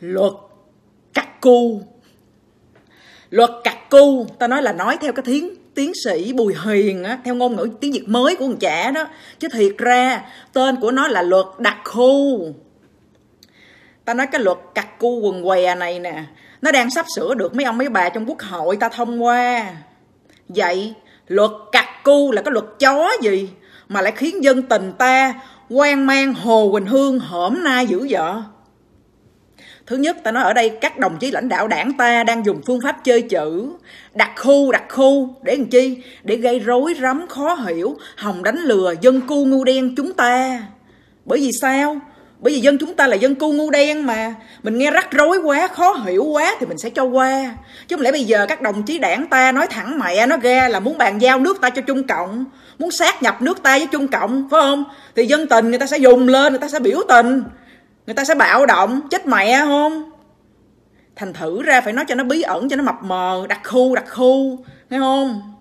luật cắt cu luật cặt cu ta nói là nói theo cái tiếng tiến sĩ bùi hiền á, theo ngôn ngữ tiếng việt mới của ông trẻ đó chứ thiệt ra tên của nó là luật đặc khu ta nói cái luật cặt cu quần què này nè nó đang sắp sửa được mấy ông mấy bà trong quốc hội ta thông qua vậy luật cặt cu là cái luật chó gì mà lại khiến dân tình ta quan mang hồ quỳnh hương hổm na dữ dợ thứ nhất ta nói ở đây các đồng chí lãnh đạo đảng ta đang dùng phương pháp chơi chữ đặt khu đặt khu để làm chi để gây rối rắm khó hiểu hòng đánh lừa dân cu ngu đen chúng ta bởi vì sao bởi vì dân chúng ta là dân cu ngu đen mà mình nghe rắc rối quá khó hiểu quá thì mình sẽ cho qua chứ không lẽ bây giờ các đồng chí đảng ta nói thẳng mẹ nó ra là muốn bàn giao nước ta cho trung cộng muốn sát nhập nước ta với trung cộng phải không thì dân tình người ta sẽ dùng lên người ta sẽ biểu tình người ta sẽ bạo động chết mẹ không thành thử ra phải nói cho nó bí ẩn cho nó mập mờ đặc khu đặc khu nghe không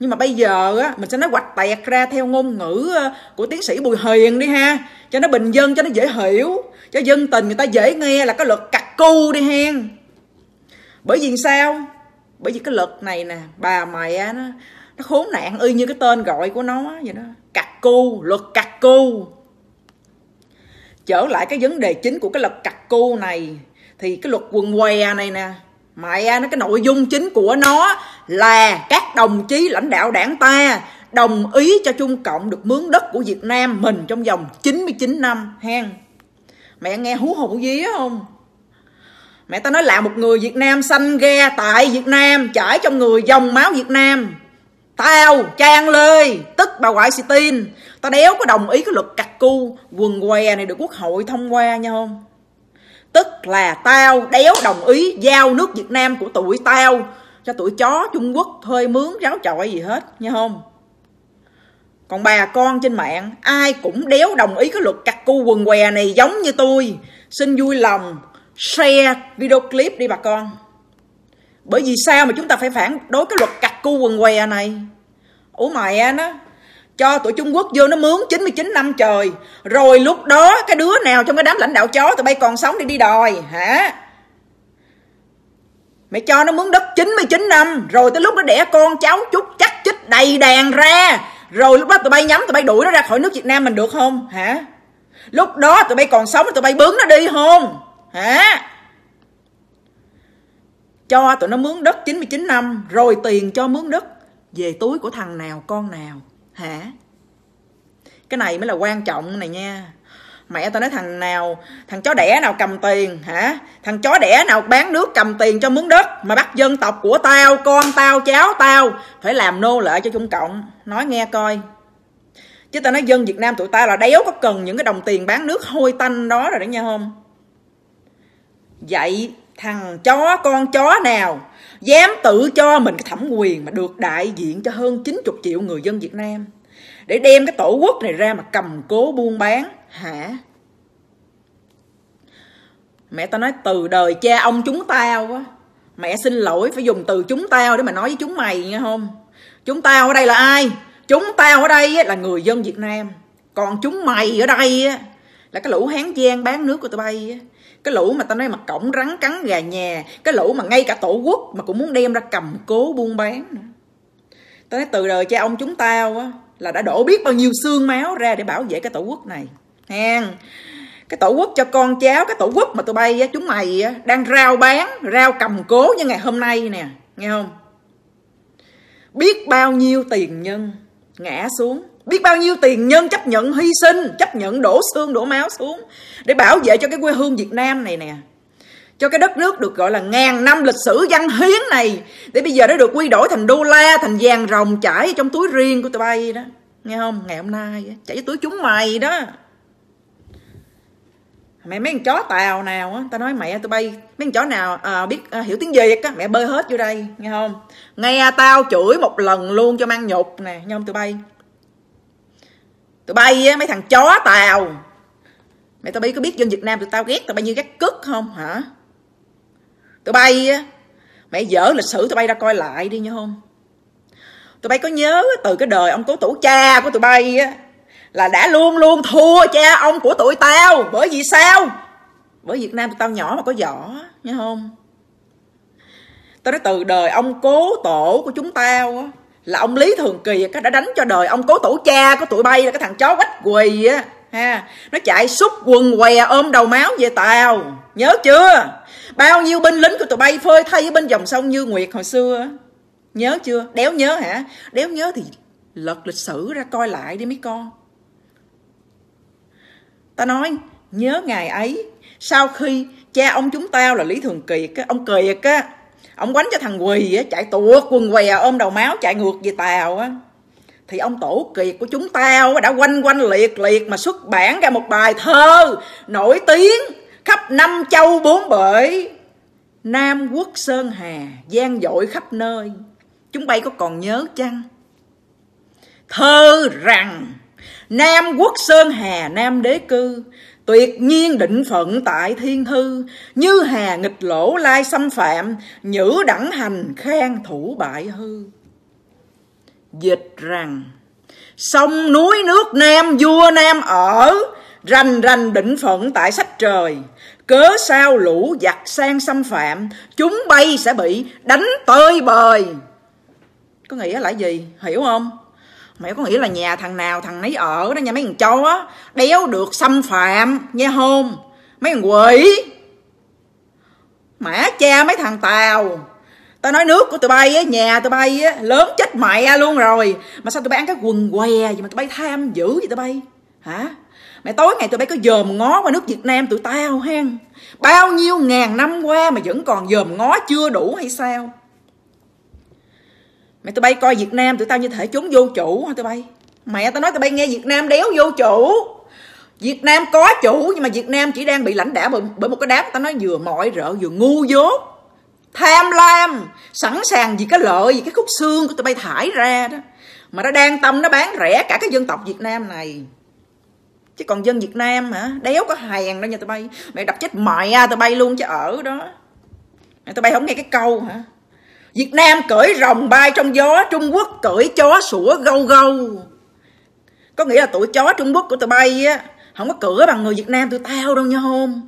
nhưng mà bây giờ á mình sẽ nói quạch tẹt ra theo ngôn ngữ ờ, của tiến sĩ bùi hiền đi ha cho nó bình dân cho nó dễ hiểu cho dân tình người ta dễ nghe là cái luật cặt cu đi hen bởi vì sao bởi vì cái luật này nè bà mẹ nó nó khốn nạn y như cái tên gọi của nó vậy đó cặt cu luật cặt cu trở lại cái vấn đề chính của cái luật cặt cu này thì cái luật quần què này nè mẹ à, nó cái nội dung chính của nó là các đồng chí lãnh đạo đảng ta đồng ý cho Trung Cộng được mướn đất của Việt Nam mình trong vòng 99 năm hen mẹ nghe hú hồn gì không mẹ ta nói là một người Việt Nam sanh ra tại Việt Nam chảy trong người dòng máu Việt Nam Tao Trang Lê Tức bà ngoại xì tin Tao đéo có đồng ý cái luật cặt cu Quần què này được quốc hội thông qua nha không Tức là tao đéo đồng ý Giao nước Việt Nam của tụi tao Cho tụi chó Trung Quốc thuê mướn ráo trọi gì hết nha không còn bà con trên mạng ai cũng đéo đồng ý cái luật cặt cu quần què này giống như tôi. Xin vui lòng share video clip đi bà con. Bởi vì sao mà chúng ta phải phản đối cái luật cặt cu quần què này ủa mẹ e nó cho tụi Trung Quốc vô nó mướn 99 năm trời rồi lúc đó cái đứa nào trong cái đám lãnh đạo chó tụi bay còn sống đi đi đòi hả mày cho nó mướn đất 99 năm rồi tới lúc nó đẻ con cháu chút chắc chích đầy đàn ra rồi lúc đó tụi bay nhắm tụi bay đuổi nó ra khỏi nước Việt Nam mình được không hả lúc đó tụi bay còn sống tụi bay bướng nó đi không hả cho tụi nó mướn đất 99 năm rồi tiền cho mướn đất về túi của thằng nào con nào hả cái này mới là quan trọng này nha mẹ tao nói thằng nào thằng chó đẻ nào cầm tiền hả thằng chó đẻ nào bán nước cầm tiền cho mướn đất mà bắt dân tộc của tao con tao cháu tao phải làm nô lệ cho trung cộng nói nghe coi chứ tao nói dân việt nam tụi ta là đéo có cần những cái đồng tiền bán nước hôi tanh đó rồi đó nha không vậy thằng chó con chó nào dám tự cho mình cái thẩm quyền mà được đại diện cho hơn 90 triệu người dân Việt Nam để đem cái tổ quốc này ra mà cầm cố buôn bán hả mẹ tao nói từ đời cha ông chúng tao á mẹ xin lỗi phải dùng từ chúng tao để mà nói với chúng mày nghe không chúng tao ở đây là ai chúng tao ở đây là người dân việt nam còn chúng mày ở đây á là cái lũ hán giang bán nước của tụi bay á cái lũ mà tao nói mặt cổng rắn cắn gà nhà cái lũ mà ngay cả tổ quốc mà cũng muốn đem ra cầm cố buôn bán nữa tao nói từ đời cha ông chúng tao á là đã đổ biết bao nhiêu xương máu ra để bảo vệ cái tổ quốc này hèn cái tổ quốc cho con cháu cái tổ quốc mà tụi bay á chúng mày á đang rao bán rao cầm cố như ngày hôm nay nè nghe không biết bao nhiêu tiền nhân ngã xuống biết bao nhiêu tiền nhân chấp nhận hy sinh chấp nhận đổ xương đổ máu xuống để bảo vệ cho cái quê hương việt nam này nè cho cái đất nước được gọi là ngàn năm lịch sử văn hiến này để bây giờ nó được quy đổi thành đô la thành vàng rồng chảy trong túi riêng của tụi bay đó nghe không ngày hôm nay chảy túi chúng mày đó mẹ mấy con chó tàu nào á tao nói mẹ tụi bay mấy con chó nào à, biết à, hiểu tiếng gì á mẹ bơi hết vô đây nghe không nghe tao chửi một lần luôn cho mang nhục nè nghe không tụi bay tụi bay á mấy thằng chó tàu mẹ tao bay có biết dân việt nam tụi tao ghét tụi bay như gắt cứt không hả tụi bay á mày dở lịch sử tụi bay ra coi lại đi nha không tụi bay có nhớ từ cái đời ông cố tổ cha của tụi bay á là đã luôn luôn thua cha ông của tụi tao bởi vì sao bởi việt nam tụi tao nhỏ mà có vỏ nghe không tao nói từ đời ông cố tổ của chúng tao á là ông lý thường kỳ đã đánh cho đời ông cố tổ cha của tụi bay là cái thằng chó quách quỳ á ha nó chạy xúc quần què ôm đầu máu về tàu nhớ chưa bao nhiêu binh lính của tụi bay phơi thay với bên dòng sông như nguyệt hồi xưa nhớ chưa đéo nhớ hả đéo nhớ thì lật lịch sử ra coi lại đi mấy con ta nói nhớ ngày ấy sau khi cha ông chúng tao là lý thường kiệt á ông kiệt á ông quánh cho thằng quỳ á chạy tuột quần què ôm đầu máu chạy ngược về tàu á thì ông tổ kiệt của chúng tao đã quanh quanh liệt liệt mà xuất bản ra một bài thơ nổi tiếng khắp năm châu bốn bể nam quốc sơn hà gian dội khắp nơi chúng bay có còn nhớ chăng thơ rằng nam quốc sơn hà nam đế cư Tuyệt nhiên định phận tại thiên thư, Như hà nghịch lỗ lai xâm phạm, Nhữ đẳng hành khen thủ bại hư. Dịch rằng, Sông núi nước Nam vua Nam ở, Rành rành định phận tại sách trời, Cớ sao lũ giặc sang xâm phạm, Chúng bay sẽ bị đánh tơi bời. Có nghĩa là gì? Hiểu không? mẹ có nghĩa là nhà thằng nào thằng nấy ở đó nha mấy thằng chó á đéo được xâm phạm nghe không mấy thằng quỷ mẹ cha mấy thằng tàu tao nói nước của tụi bay á nhà tụi bay á lớn chết mẹ luôn rồi mà sao tụi bay ăn cái quần què gì mà tụi bay tham dữ vậy tụi bay hả mẹ tối ngày tụi bay có dòm ngó qua nước việt nam tụi tao hen bao nhiêu ngàn năm qua mà vẫn còn dòm ngó chưa đủ hay sao mẹ tụi bay coi việt nam tụi tao như thể trốn vô chủ hả tụi bay mẹ tao nói tụi bay nghe việt nam đéo vô chủ việt nam có chủ nhưng mà việt nam chỉ đang bị lãnh đạo bởi, bởi một cái đám tao nói vừa mỏi rợ vừa ngu dốt tham lam sẵn sàng vì cái lợi vì cái khúc xương của tụi bay thải ra đó mà nó đang tâm nó bán rẻ cả cái dân tộc việt nam này chứ còn dân việt nam hả đéo có hàng đâu nha tụi bay mẹ đập chết mẹ à, tụi bay luôn chứ ở đó mẹ tụi bay không nghe cái câu hả Việt Nam cưỡi rồng bay trong gió, Trung Quốc cưỡi chó sủa gâu gâu. Có nghĩa là tụi chó Trung Quốc của tụi bay á, không có cửa bằng người Việt Nam tụi tao đâu nha hôm.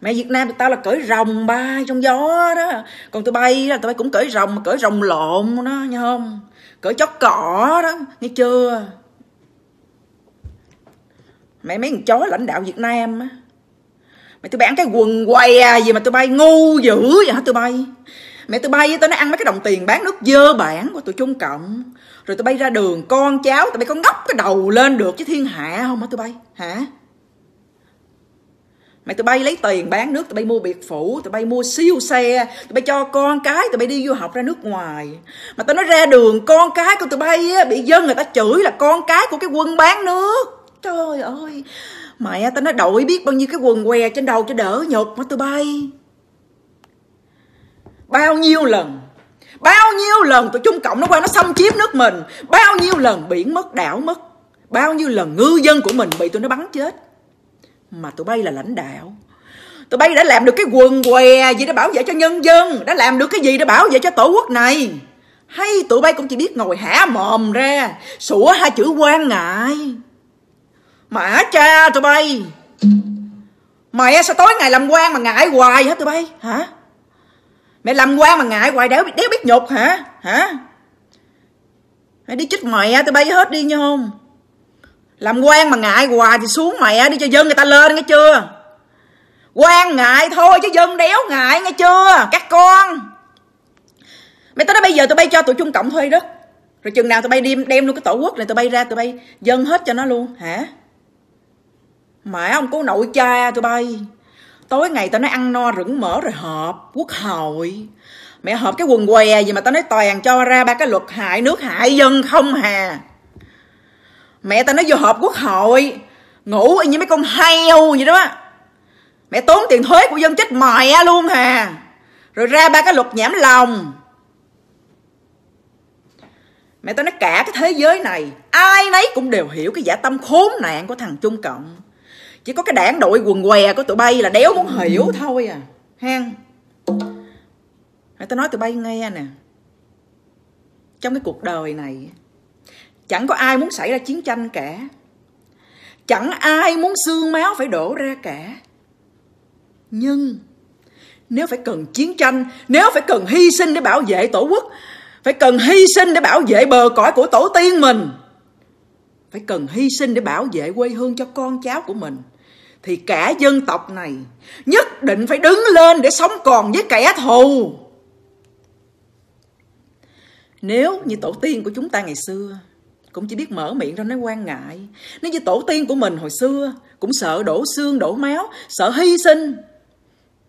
Mẹ Việt Nam tụi tao là cưỡi rồng bay trong gió đó. Còn tụi bay là tụi bay cũng cưỡi rồng, mà cưỡi rồng lộn đó nha không. Cưỡi chó cỏ đó, nghe chưa? Mẹ mấy con chó lãnh đạo Việt Nam á. Mày tụi bay ăn cái quần què gì mà tụi bay ngu dữ vậy hả tụi bay mẹ tôi bay tôi nó ăn mấy cái đồng tiền bán nước dơ bản của tụi trung cộng rồi tôi bay ra đường con cháu tụi bay có ngóc cái đầu lên được chứ thiên hạ không hả tôi bay hả mày tụi bay lấy tiền bán nước tụi bay mua biệt phủ tụi bay mua siêu xe tụi bay cho con cái tụi bay đi du học ra nước ngoài mà tao nói ra đường con cái của tụi bay bị dân người ta chửi là con cái của cái quân bán nước trời ơi mẹ tao nói đội biết bao nhiêu cái quần què trên đầu cho đỡ nhột mà tụi bay bao nhiêu lần bao nhiêu lần tụi trung cộng nó qua nó xâm chiếm nước mình bao nhiêu lần biển mất đảo mất bao nhiêu lần ngư dân của mình bị tụi nó bắn chết mà tụi bay là lãnh đạo tụi bay đã làm được cái quần què gì để bảo vệ cho nhân dân đã làm được cái gì để bảo vệ cho tổ quốc này hay tụi bay cũng chỉ biết ngồi hả mồm ra sủa hai chữ quan ngại mà cha tụi bay mẹ sao tối ngày làm quan mà ngại hoài hả tụi bay hả mẹ làm quan mà ngại hoài đéo đéo biết nhục hả hả mày đi chích mẹ tôi bay hết đi nha không làm quan mà ngại hoài thì xuống mẹ đi cho dân người ta lên nghe chưa quan ngại thôi chứ dân đéo ngại nghe chưa các con mẹ tới đó bây giờ tôi bay cho tụi chung cộng thuê đất rồi chừng nào tụi bay đem đem luôn cái tổ quốc này tụi bay ra tụi bay dân hết cho nó luôn hả mẹ ông cố nội cha tụi bay tối ngày tao nói ăn no rửng mỡ rồi họp quốc hội mẹ họp cái quần què gì mà tao nói toàn cho ra ba cái luật hại nước hại dân không hà mẹ tao nói vô họp quốc hội ngủ như mấy con heo vậy đó mẹ tốn tiền thuế của dân chết mẹ luôn hà rồi ra ba cái luật nhảm lòng mẹ tao nói cả cái thế giới này ai nấy cũng đều hiểu cái giả tâm khốn nạn của thằng trung cộng chỉ có cái đảng đội quần què của tụi bay là đéo muốn ừ. hiểu thôi à hang Rồi tao nói tụi bay nghe nè trong cái cuộc đời này chẳng có ai muốn xảy ra chiến tranh cả chẳng ai muốn xương máu phải đổ ra cả nhưng nếu phải cần chiến tranh nếu phải cần hy sinh để bảo vệ tổ quốc phải cần hy sinh để bảo vệ bờ cõi của tổ tiên mình phải cần hy sinh để bảo vệ quê hương cho con cháu của mình thì cả dân tộc này nhất định phải đứng lên để sống còn với kẻ thù nếu như tổ tiên của chúng ta ngày xưa cũng chỉ biết mở miệng ra nói quan ngại nếu như tổ tiên của mình hồi xưa cũng sợ đổ xương đổ máu sợ hy sinh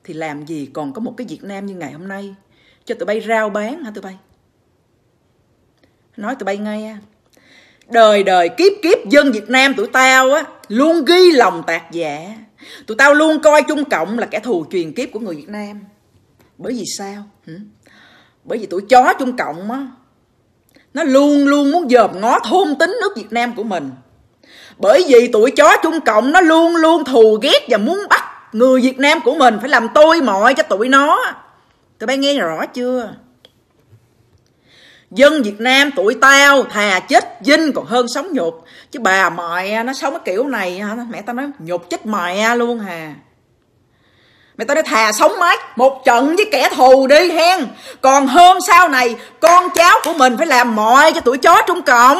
thì làm gì còn có một cái việt nam như ngày hôm nay cho tụi bay rao bán hả tụi bay nói tụi bay nghe đời đời kiếp kiếp dân Việt Nam tụi tao á luôn ghi lòng tạc giả tụi tao luôn coi Trung Cộng là kẻ thù truyền kiếp của người Việt Nam bởi vì sao bởi vì tụi chó Trung Cộng á nó luôn luôn muốn dòm ngó thôn tính nước Việt Nam của mình bởi vì tụi chó Trung Cộng nó luôn luôn thù ghét và muốn bắt người Việt Nam của mình phải làm tôi mọi cho tụi nó tụi bay nghe rõ chưa dân Việt Nam tụi tao thà chết dinh còn hơn sống nhục chứ bà mẹ à, nó sống cái kiểu này à, hả mẹ tao nói nhục chết mẹ à, luôn hà mẹ tao nói thà sống mái một trận với kẻ thù đi hen còn hơn sau này con cháu của mình phải làm mọi cho tụi chó trung cộng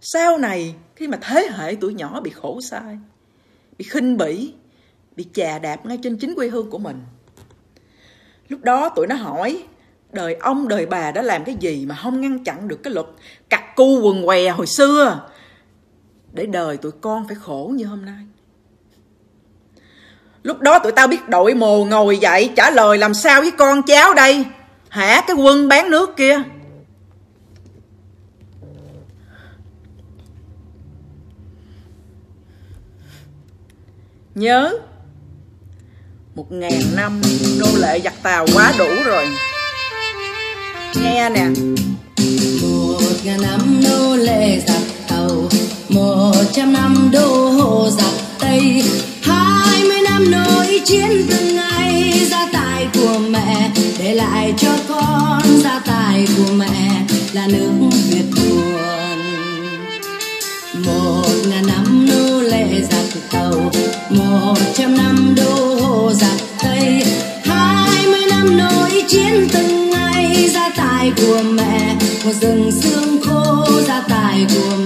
sau này khi mà thế hệ tuổi nhỏ bị khổ sai bị khinh bỉ bị chà đạp ngay trên chính quê hương của mình lúc đó tụi nó hỏi đời ông đời bà đã làm cái gì mà không ngăn chặn được cái luật cặt cu quần què hồi xưa để đời tụi con phải khổ như hôm nay lúc đó tụi tao biết đội mồ ngồi dậy trả lời làm sao với con cháu đây hả cái quân bán nước kia nhớ một ngàn năm nô lệ giặc tàu quá đủ rồi nghe nè một ngàn năm đô lệ giặc tàu một trăm năm đô hộ của mẹ một rừng xương khô gia tài của mẹ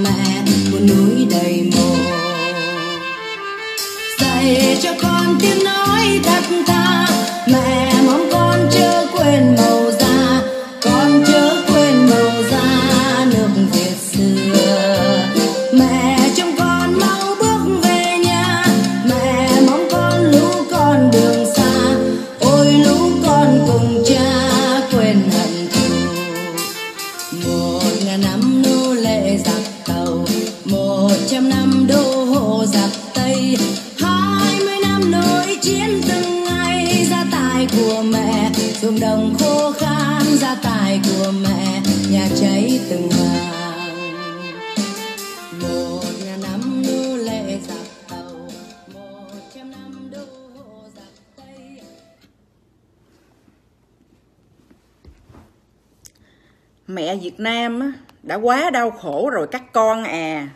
mẹ Việt Nam đã quá đau khổ rồi các con à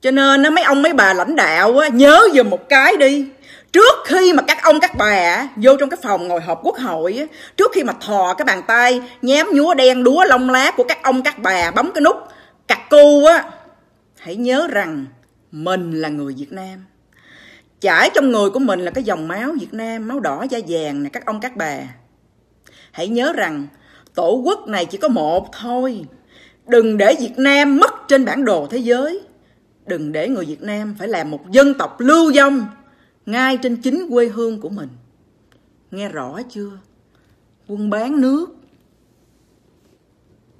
cho nên á, mấy ông mấy bà lãnh đạo nhớ dùm một cái đi trước khi mà các ông các bà vô trong cái phòng ngồi họp quốc hội trước khi mà thò cái bàn tay nhém nhúa đen đúa lông lá của các ông các bà bấm cái nút cặt cu á hãy nhớ rằng mình là người việt nam chảy trong người của mình là cái dòng máu việt nam máu đỏ da vàng này các ông các bà hãy nhớ rằng tổ quốc này chỉ có một thôi đừng để việt nam mất trên bản đồ thế giới đừng để người việt nam phải làm một dân tộc lưu vong ngay trên chính quê hương của mình nghe rõ chưa quân bán nước